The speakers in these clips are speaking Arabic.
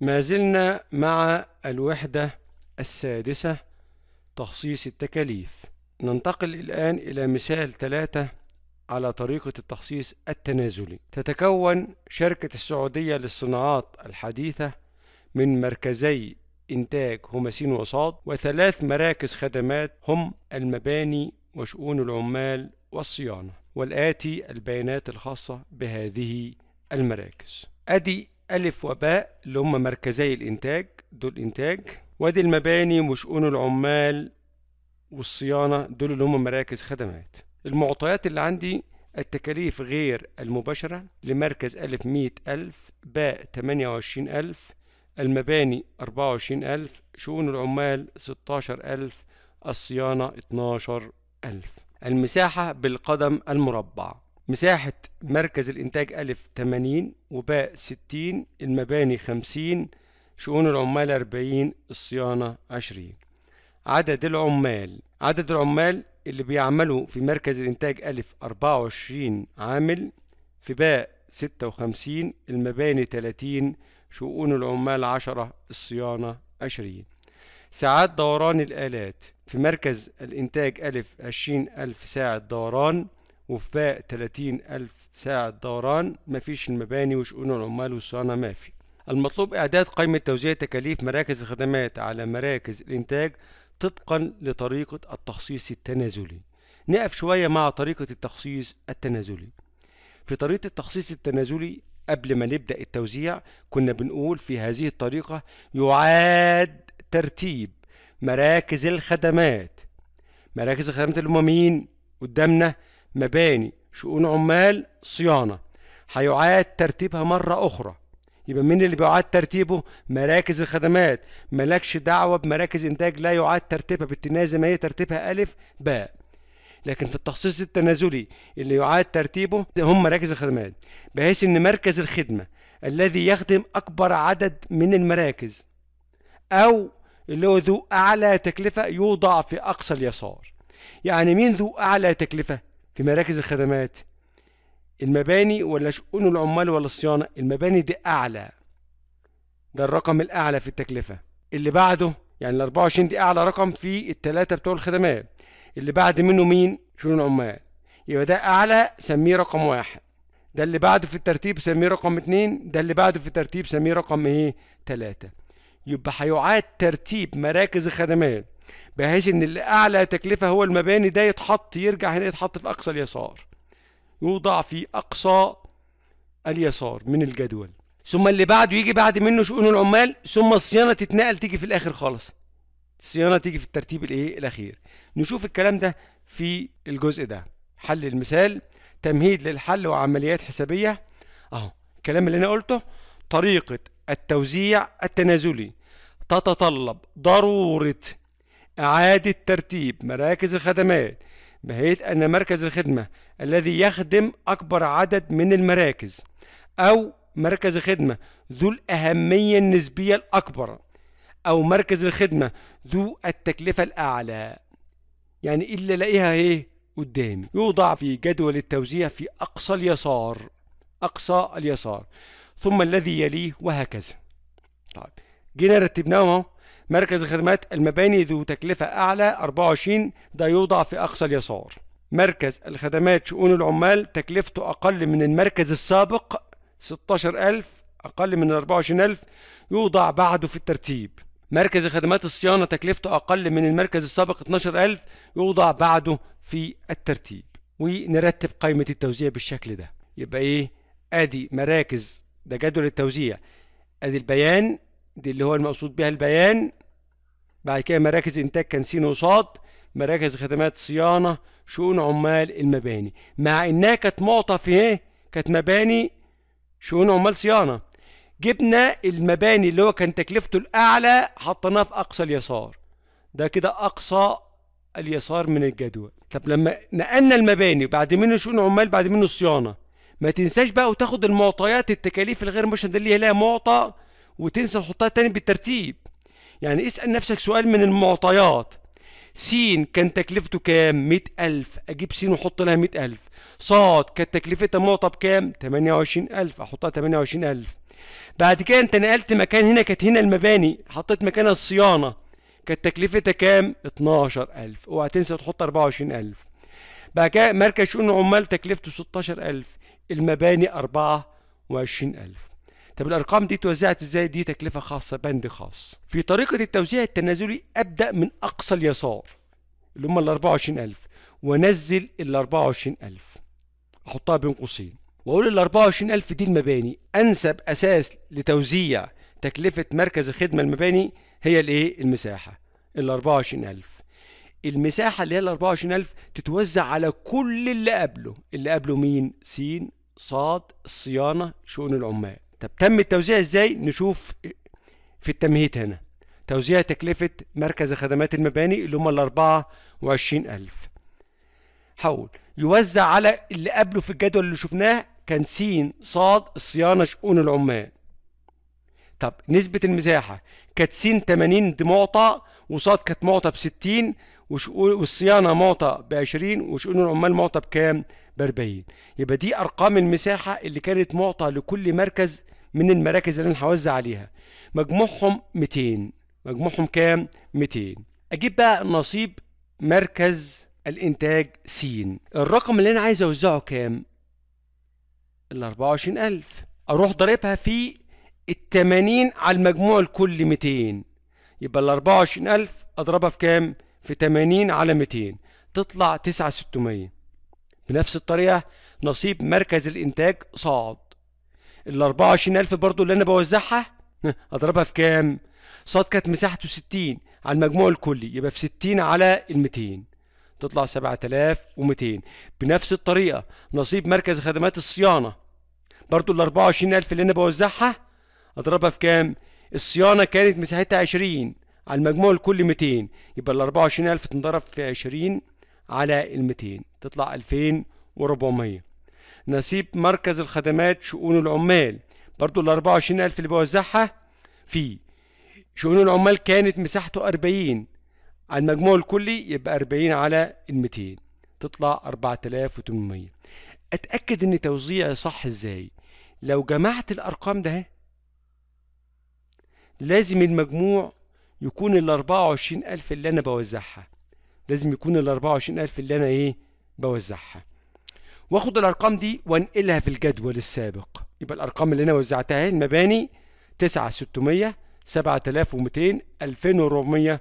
ما زلنا مع الوحدة السادسة تخصيص التكاليف ننتقل الآن إلى مثال ثلاثة على طريقة التخصيص التنازلي تتكون شركة السعودية للصناعات الحديثة من مركزي إنتاج هومسين وصاد وثلاث مراكز خدمات هم المباني وشؤون العمال والصيانة والآتي البيانات الخاصة بهذه المراكز أدي ألف وباء اللي هم مركزي الإنتاج دول إنتاج وادي المباني وشؤون العمال والصيانة دول اللي هم مراكز خدمات المعطيات اللي عندي التكاليف غير المباشرة لمركز ألف مية ألف باء تمانية وعشرين ألف المباني أربعة وعشرين ألف شؤون العمال ستاشر ألف الصيانة اتناشر ألف المساحة بالقدم المربع مساحة مركز الإنتاج ألف تمانين وباء ستين المباني خمسين شؤون العمال أربعين الصيانة عشرين عدد العمال عدد العمال اللي بيعملوا في مركز الإنتاج ألف أربعة وعشرين عامل في باء ستة وخمسين المباني تلاتين شؤون العمال عشرة الصيانة عشرين ساعات دوران الآلات في مركز الإنتاج ألف عشرين ألف ساعة دوران وفي باقي 30 ألف ساعة دوران مفيش المباني وشؤون العمال والصيانة مافي المطلوب إعداد قائمة توزيع تكاليف مراكز الخدمات على مراكز الإنتاج طبقا لطريقة التخصيص التنازلي نقف شوية مع طريقة التخصيص التنازلي في طريقة التخصيص التنازلي قبل ما نبدأ التوزيع كنا بنقول في هذه الطريقة يعاد ترتيب مراكز الخدمات مراكز الخدمات اللي مين قدامنا مباني شؤون عمال صيانة هيعاد ترتيبها مرة أخرى يبقى مين اللي بيعاد ترتيبه مراكز الخدمات مالكش دعوة بمراكز إنتاج لا يعاد ترتيبها بالتنازل ما هي ترتيبها ألف باء لكن في التخصيص التنازلي اللي يعاد ترتيبه هم مراكز الخدمات بحيث ان مركز الخدمه الذي يخدم اكبر عدد من المراكز او اللي هو ذو اعلى تكلفه يوضع في اقصى اليسار يعني مين ذو اعلى تكلفه في مراكز الخدمات المباني ولا شؤون العمال ولا الصيانة المباني دي أعلى ده الرقم الأعلى في التكلفة اللي بعده يعني ال 24 دي أعلى رقم في التلاتة بتوع الخدمات اللي بعد منه مين؟ شؤون العمال يبقى ده أعلى سميه رقم واحد ده اللي بعده في الترتيب سميه رقم اتنين ده اللي بعده في الترتيب سميه رقم ايه؟ تلاتة يبقى هيعاد ترتيب مراكز الخدمات بحيث ان اللي اعلى تكلفه هو المباني ده يتحط يرجع هنا يتحط في اقصى اليسار يوضع في اقصى اليسار من الجدول ثم اللي بعده يجي بعد منه شؤون العمال ثم الصيانه تتنقل تيجي في الاخر خالص الصيانه تيجي في الترتيب الايه الاخير نشوف الكلام ده في الجزء ده حل المثال تمهيد للحل وعمليات حسابيه اهو الكلام اللي انا قلته طريقه التوزيع التنازلي تتطلب ضروره إعادة ترتيب مراكز الخدمات بحيث أن مركز الخدمة الذي يخدم أكبر عدد من المراكز أو مركز الخدمة ذو الأهمية النسبية الأكبر أو مركز الخدمة ذو التكلفة الأعلى يعني إلا لقيها لاقيها ايه قدامي يوضع في جدول التوزيع في أقصى اليسار أقصى اليسار ثم الذي يليه وهكذا طيب جينا رتبناهم اهو مركز الخدمات المباني ذو تكلفة أعلى 24 ده يوضع في أقصى اليسار مركز الخدمات شؤون العمال تكلفته أقل من المركز السابق 16000 أقل من 24000 يوضع بعده في الترتيب مركز خدمات الصيانة تكلفته أقل من المركز السابق 12000 يوضع بعده في الترتيب ونرتب قائمة التوزيع بالشكل ده يبقى إيه أدي مراكز ده جدول التوزيع أدي البيان دي اللي هو المقصود بها البيان بعد كده مراكز انتاج كنسين وصاد مراكز خدمات صيانه شؤون عمال المباني مع انها كانت معطى في ايه كانت مباني شؤون عمال صيانه جبنا المباني اللي هو كان تكلفته الاعلى حطيناها في اقصى اليسار ده كده اقصى اليسار من الجدول طب لما نقلنا المباني بعد منه شؤون عمال بعد منه صيانه ما تنساش بقى وتاخد المعطيات التكاليف الغير مشهد اللي هي لها معطى وتنسى تحطها تاني بالترتيب يعني اسأل نفسك سؤال من المعطيات س كان تكلفته كام؟ 100000 أجيب س وأحط لها 100000 ص كانت تكلفتها معطى بكام؟ 28000 أحطها 28000 بعد كده أنت نقلت مكان هنا كانت هنا المباني حطيت مكانها الصيانة كانت تكلفتها كام؟ 12000 أوعى تنسى تحط 24000 بعد كده مركز شؤون عمال تكلفته 16000 المباني 24000 طب الارقام دي اتوزعت ازاي دي تكلفه خاصه بند خاص في طريقه التوزيع التنازلي ابدا من اقصى اليسار اللي هم ال 24000 وانزل ال 24000 احطها بين قوسين واقول ال 24000 دي المباني انسب اساس لتوزيع تكلفه مركز الخدمه المباني هي الايه المساحه ال 24000 المساحة اللي هي ال 24000 تتوزع على كل اللي قبله، اللي قبله مين؟ س صاد الصيانة شؤون العمال. طب تم التوزيع ازاي نشوف في التمهيد هنا توزيع تكلفة مركز خدمات المباني اللي هم ال 24000 حول يوزع على اللي قبله في الجدول اللي شفناه كان س ص الصيانة شؤون العمال طب نسبة المساحة كانت س 80 دي معطى وصاد كانت معطى ب 60 والصيانة معطى ب 20 وشؤون العمال معطى بكام؟ باربعين يبقى دي ارقام المساحه اللي كانت معطى لكل مركز من المراكز اللي انا هوزع عليها مجموعهم 200 مجموعهم كام 200 اجيب بقى نصيب مركز الانتاج س الرقم اللي انا عايز اوزعه كام ال 24000 اروح ضاربها في ال 80 على المجموع الكل 200 يبقى ال 24000 اضربها في كام في 80 على 200 تطلع 9600 بنفس الطريقة نصيب مركز الإنتاج صعد ال 24000 برضو اللي أنا بوزعها أضربها في كام؟ صاد كانت مساحته 60 على المجموع الكلي يبقى في 60 على ال 200 تطلع 7200 بنفس الطريقة نصيب مركز خدمات الصيانة برضو ال 24000 اللي أنا بوزعها أضربها في كام؟ الصيانة كانت مساحتها 20 على المجموع الكلي 200 يبقى ال 24000 تنضرب في 20 على ال 200 تطلع 2400 نصيب مركز الخدمات شؤون العمال برضو ال 24000 اللي بوزعها فيه شؤون العمال كانت مساحته 40 على المجموع الكلي يبقى 40 على ال 200 تطلع 4800 اتاكد ان توزيعي صح ازاي لو جمعت الارقام ده لازم المجموع يكون ال 24000 اللي انا بوزعها لازم يكون ال 24000 اللي انا ايه بوزعها واخد الارقام دي وانقلها في الجدول السابق يبقى الارقام اللي انا وزعتها المباني 9600 7200 2400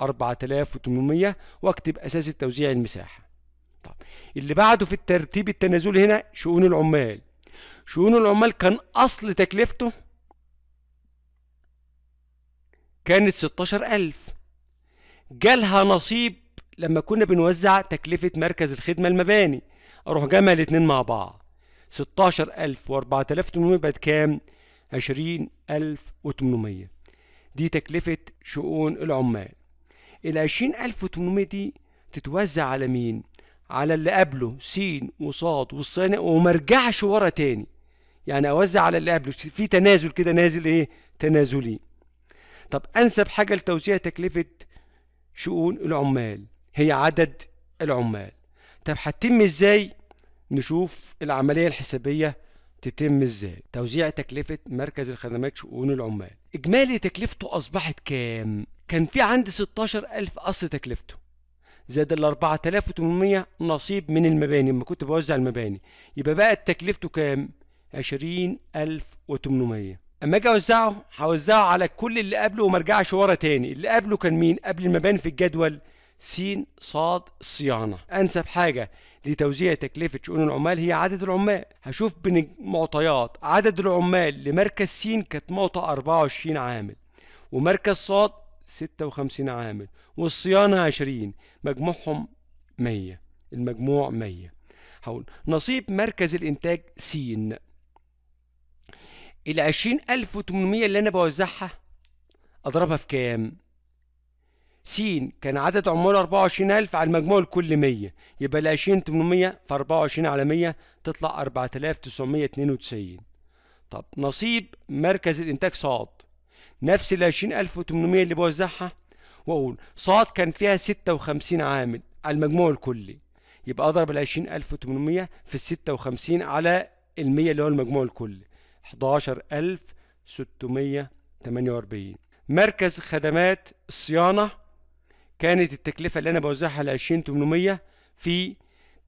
4800 واكتب اساس التوزيع المساحه طب اللي بعده في الترتيب التنازلي هنا شؤون العمال شؤون العمال كان اصل تكلفته كانت 16000 جالها نصيب لما كنا بنوزع تكلفة مركز الخدمة المباني أروح جمع الاتنين مع بعض ستاشر وأربعة آلاف تمنمية بقت كام؟ عشرين ألف وتمنمية دي تكلفة شؤون العمال ال وتمنمية دي تتوزع على مين؟ على اللي قبله س وصاد والصانع وما ارجعش ورا تاني يعني اوزع على اللي قبله في تنازل كده نازل ايه؟ تنازلي طب انسب حاجة لتوزيع تكلفة شؤون العمال هي عدد العمال طب هتتم ازاي نشوف العملية الحسابية تتم ازاي توزيع تكلفة مركز الخدمات شؤون العمال اجمالي تكلفته اصبحت كام كان في عندي 16000 اصل تكلفته زائد ال 4800 نصيب من المباني لما كنت بوزع المباني يبقى بقت تكلفته كام 20800 اما اجي اوزعه هوزعه على كل اللي قبله وما ارجعش ورا تاني اللي قبله كان مين قبل المباني في الجدول س ص صيانة أنسب حاجة لتوزيع تكلفة شؤون العمال هي عدد العمال هشوف بين المعطيات عدد العمال لمركز س كانت معطى 24 عامل ومركز ص 56 عامل والصيانة 20 مجموعهم 100 المجموع 100 هقول نصيب مركز الإنتاج س ال 20800 اللي أنا بوزعها أضربها في كام؟ س كان عدد عمال 24000 على المجموع الكل 100 يبقى ال 20 في 24 على 100 تطلع 4992 طب نصيب مركز الانتاج ص نفس ال 20800 اللي بوزعها واقول ص كان فيها 56 عامل على المجموع الكلي يبقى اضرب ال 20800 في ال 56 على ال 100 اللي هو المجموع الكلي 11648 مركز خدمات الصيانه كانت التكلفة اللي أنا بوزعها على 20800 في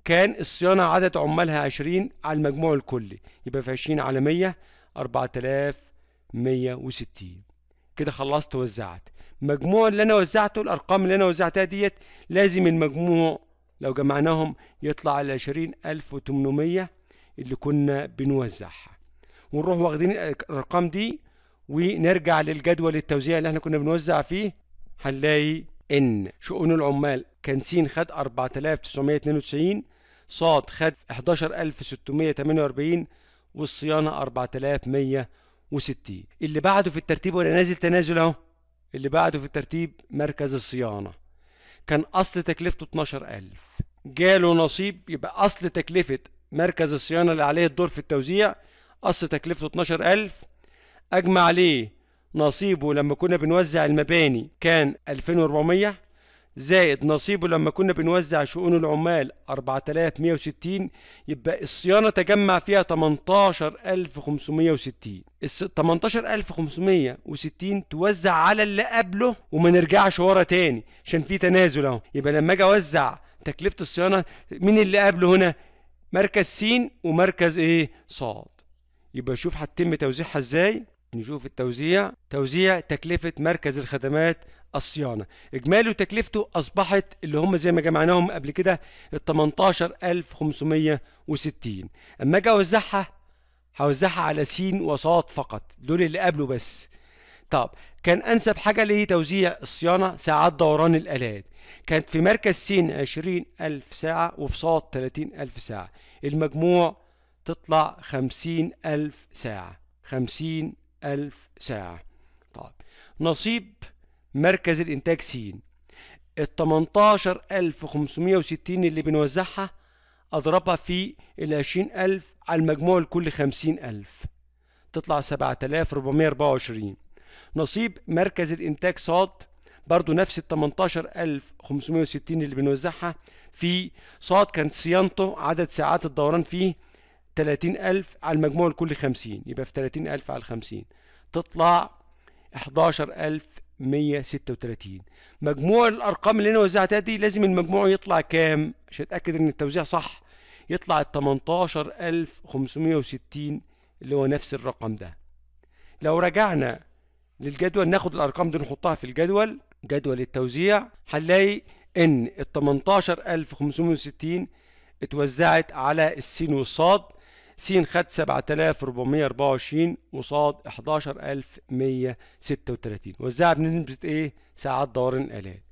كان الصيانة عدد عمالها 20 على المجموع الكلي يبقى في 20 على 100 4160 كده خلصت وزعت مجموع اللي أنا وزعته الأرقام اللي أنا وزعتها ديت لازم المجموع لو جمعناهم يطلع على 20800 اللي كنا بنوزعها ونروح واخدين الارقام دي ونرجع للجدول التوزيع اللي احنا كنا بنوزع فيه هنلاقي ان شؤون العمال كان س خد 4992 ص خد 11648 والصيانه 4160 اللي بعده في الترتيب وانا نازل تنازل اهو اللي بعده في الترتيب مركز الصيانه كان اصل تكلفته 12000 جاله نصيب يبقى اصل تكلفه مركز الصيانه اللي عليه الدور في التوزيع اصل تكلفته 12000 اجمع عليه نصيبه لما كنا بنوزع المباني كان 2400 زائد نصيبه لما كنا بنوزع شؤون العمال 4160 يبقى الصيانة تجمع فيها 18560 ال 18560 توزع على اللي قبله وما نرجعش ورا تاني عشان في تنازل اهو يبقى لما اجي اوزع تكلفة الصيانة مين اللي قبله هنا مركز س ومركز ايه صاد يبقى شوف هتتم توزيعها ازاي نشوف التوزيع توزيع تكلفة مركز الخدمات الصيانة إجمالي تكلفته أصبحت اللي هم زي ما جمعناهم قبل كده ال 18560 أما أجي أوزعها هوزعها على س وصاد فقط دول اللي قبله بس طب كان أنسب حاجة لتوزيع الصيانة ساعات دوران الآلات كانت في مركز س 20000 ساعة وفي صاد 30000 ساعة المجموع تطلع 50000 ساعة 50 ألف ساعة طيب نصيب مركز الإنتاج سين ال 18560 اللي بنوزعها أضربها في ال 20000 على المجموع الكل 50000 تطلع 7424 نصيب مركز الإنتاج صاد برضو نفس ال 18560 اللي بنوزعها في صاد كانت صيانته عدد ساعات الدوران فيه 30 ألف على المجموع الكلي 50 يبقى في 30 ألف على 50 تطلع 11 ألف 136 مجموع الأرقام اللي أنا وزعتها دي لازم المجموع يطلع كام عشان أتأكد إن التوزيع صح يطلع ال 18560 اللي هو نفس الرقم ده لو رجعنا للجدول ناخد الأرقام دي نحطها في الجدول جدول التوزيع هنلاقي إن ال 18560 اتوزعت على السين والصاد س خد 7424 قصاد 11136 وزعها بنسبة ايه؟ ساعات دوران الآلات.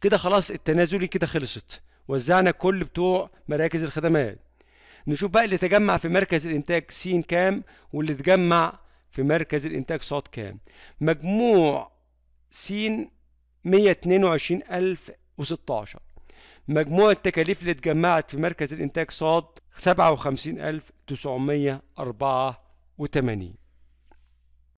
كده خلاص التنازلي كده خلصت. وزعنا كل بتوع مراكز الخدمات. نشوف بقى اللي تجمع في مركز الإنتاج س كام واللي تجمع في مركز الإنتاج ص كام. مجموع س 122016 مجموع التكاليف اللي اتجمعت في مركز الإنتاج صاد 57984